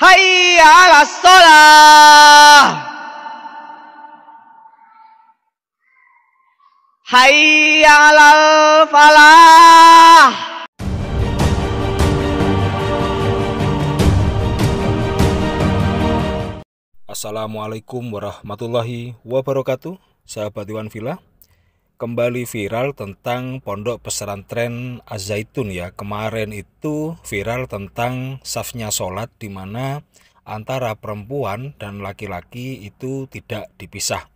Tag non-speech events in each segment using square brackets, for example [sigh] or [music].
Hai ala Hai ala falah. Assalamualaikum warahmatullahi wabarakatuh, sahabat Iwan Villa kembali viral tentang pondok pesantren az ya. Kemarin itu viral tentang safnya sholat di mana antara perempuan dan laki-laki itu tidak dipisah.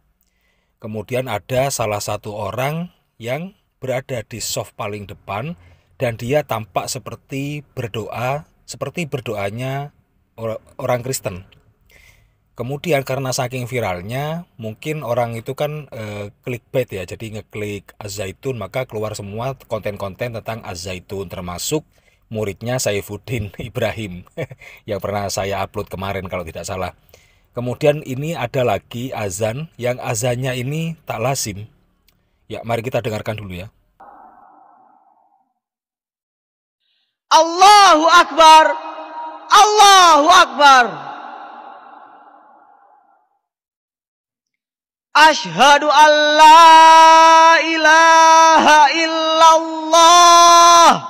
Kemudian ada salah satu orang yang berada di soft paling depan dan dia tampak seperti berdoa, seperti berdoanya orang Kristen Kemudian karena saking viralnya, mungkin orang itu kan e, clickbait ya, jadi ngeklik Azaitun maka keluar semua konten-konten tentang Azaitun termasuk muridnya Saifuddin [laughs] Ibrahim [laughs] yang pernah saya upload kemarin kalau tidak salah. Kemudian ini ada lagi azan yang azannya ini tak lazim. Ya, mari kita dengarkan dulu ya. Allahu Akbar. Allahu Akbar. Ashadu an la ilaha illallah.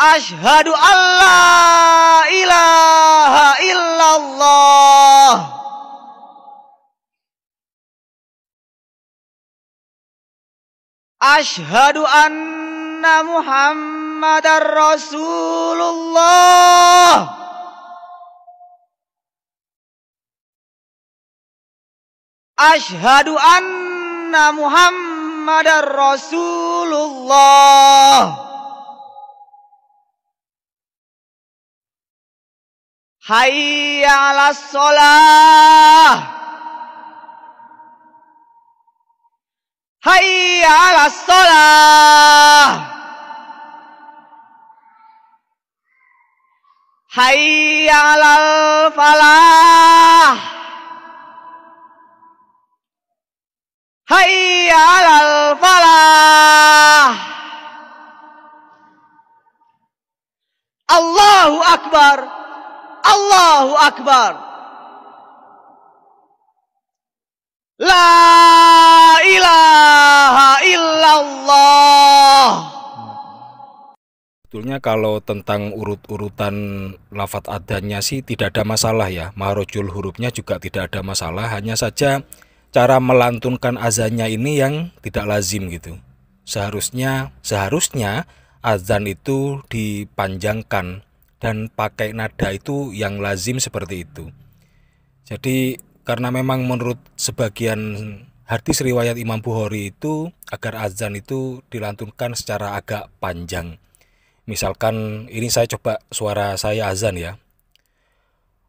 Ashadu an la ilaha illallah. Ashadu anna Muhammadar Rasulullah. Ashadu anna Muhammad Rasulullah. Hayya ala sholah. Hayya ala sholah. Hayya ala falah. alal falah. Allahu Akbar. Allahu Akbar. La ilaha illallah. Sebetulnya kalau tentang urut-urutan lafat adanya sih tidak ada masalah ya. Marojul hurufnya juga tidak ada masalah. Hanya saja cara melantunkan azannya ini yang tidak lazim gitu. Seharusnya seharusnya azan itu dipanjangkan dan pakai nada itu yang lazim seperti itu. Jadi karena memang menurut sebagian hadis riwayat Imam Bukhari itu agar azan itu dilantunkan secara agak panjang. Misalkan ini saya coba suara saya azan ya.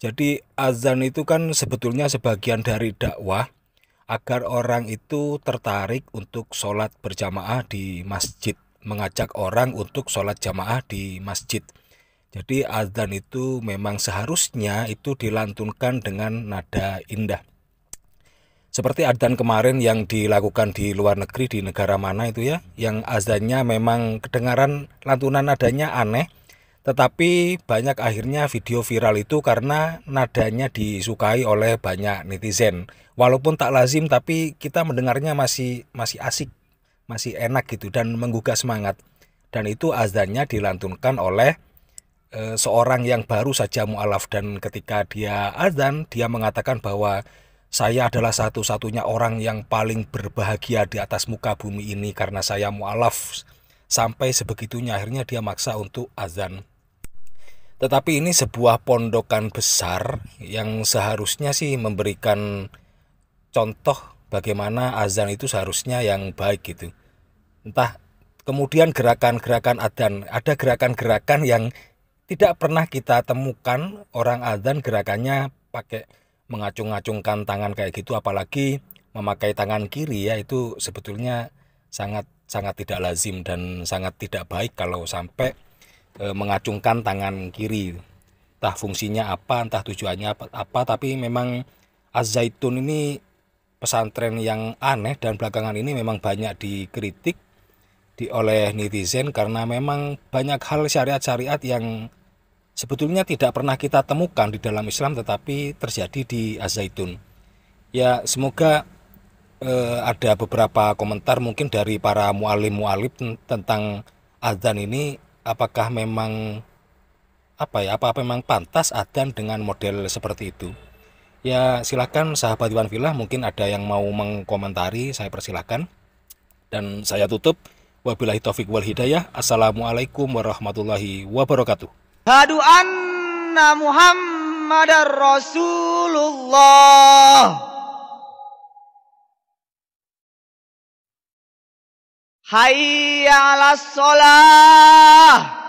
Jadi azan itu kan sebetulnya sebagian dari dakwah agar orang itu tertarik untuk sholat berjamaah di masjid, mengajak orang untuk sholat jamaah di masjid. Jadi azan itu memang seharusnya itu dilantunkan dengan nada indah. Seperti azan kemarin yang dilakukan di luar negeri di negara mana itu ya, yang azannya memang kedengaran lantunan nadanya aneh, tetapi banyak akhirnya video viral itu karena nadanya disukai oleh banyak netizen. Walaupun tak lazim tapi kita mendengarnya masih masih asik, masih enak gitu dan menggugah semangat. Dan itu azannya dilantunkan oleh e, seorang yang baru saja mualaf dan ketika dia azan dia mengatakan bahwa saya adalah satu-satunya orang yang paling berbahagia di atas muka bumi ini karena saya mualaf sampai sebegitunya akhirnya dia maksa untuk azan tetapi ini sebuah pondokan besar yang seharusnya sih memberikan contoh bagaimana azan itu seharusnya yang baik gitu. Entah kemudian gerakan-gerakan adzan, ada gerakan-gerakan yang tidak pernah kita temukan orang azan gerakannya pakai mengacung-acungkan tangan kayak gitu apalagi memakai tangan kiri ya itu sebetulnya sangat sangat tidak lazim dan sangat tidak baik kalau sampai e, mengacungkan tangan kiri entah fungsinya apa entah tujuannya apa, apa tapi memang Az-Zaitun ini pesantren yang aneh dan belakangan ini memang banyak dikritik di oleh netizen karena memang banyak hal syariat-syariat yang sebetulnya tidak pernah kita temukan di dalam Islam tetapi terjadi di Az-Zaitun. Ya, semoga eh, ada beberapa komentar mungkin dari para mualim-mualib tentang azan ini apakah memang apa ya apa, apa memang pantas adan dengan model seperti itu ya silakan sahabat Iwan Villa mungkin ada yang mau mengkomentari saya persilahkan dan saya tutup wabillahi taufik wal hidayah assalamualaikum warahmatullahi wabarakatuh hadu anna muhammadar rasulullah Hayya ala sholah.